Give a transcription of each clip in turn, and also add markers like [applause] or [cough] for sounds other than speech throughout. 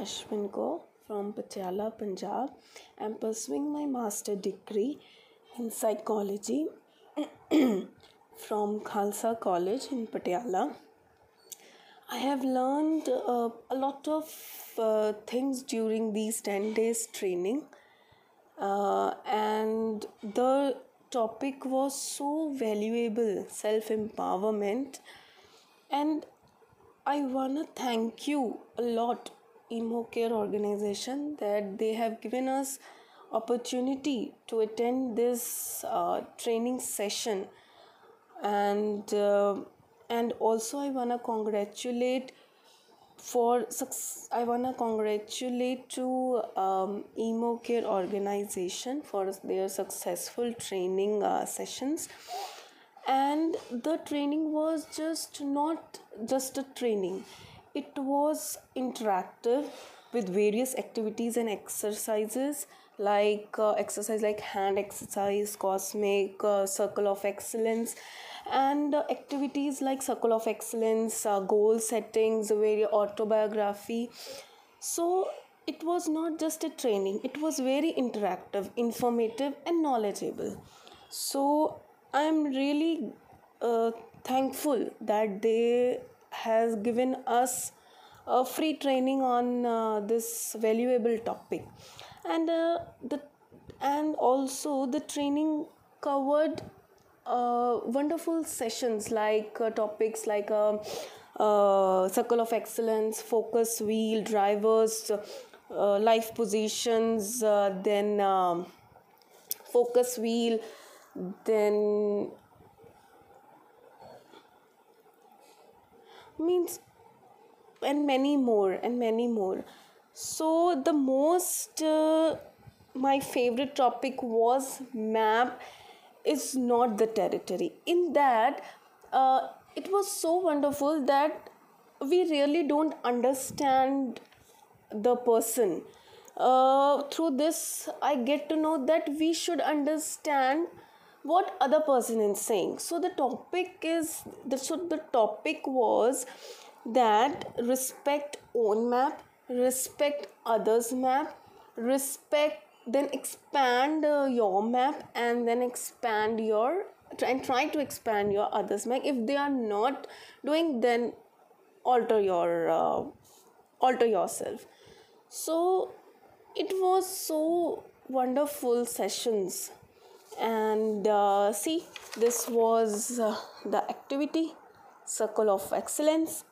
Ashwin Kaur from Patiala, Punjab. I'm pursuing my master degree in psychology [clears throat] from Khalsa College in Patiala. I have learned uh, a lot of uh, things during these 10 days training, uh, and the topic was so valuable self empowerment. And I want to thank you a lot emo care organization that they have given us opportunity to attend this uh, training session and uh, and also i want to congratulate for i want to congratulate to um, emo care organization for their successful training uh, sessions and the training was just not just a training it was interactive with various activities and exercises like uh, exercise like hand exercise cosmic uh, circle of excellence and uh, activities like circle of excellence uh, goal settings very autobiography so it was not just a training it was very interactive informative and knowledgeable so i'm really uh, thankful that they has given us a free training on uh, this valuable topic and uh, the and also the training covered uh, wonderful sessions like uh, topics like uh, uh, circle of excellence focus wheel drivers uh, life positions uh, then um, focus wheel then means and many more and many more so the most uh, my favorite topic was map is not the territory in that uh, it was so wonderful that we really don't understand the person uh, through this i get to know that we should understand what other person is saying so the topic is so the topic was that respect own map respect others map respect then expand uh, your map and then expand your and try to expand your others map if they are not doing then alter your uh, alter yourself so it was so wonderful sessions and uh, see this was uh, the activity circle of excellence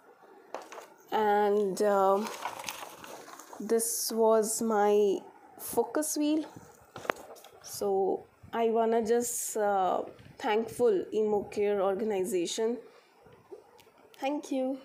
and uh, this was my focus wheel so i wanna just uh, thankful emocare organization thank you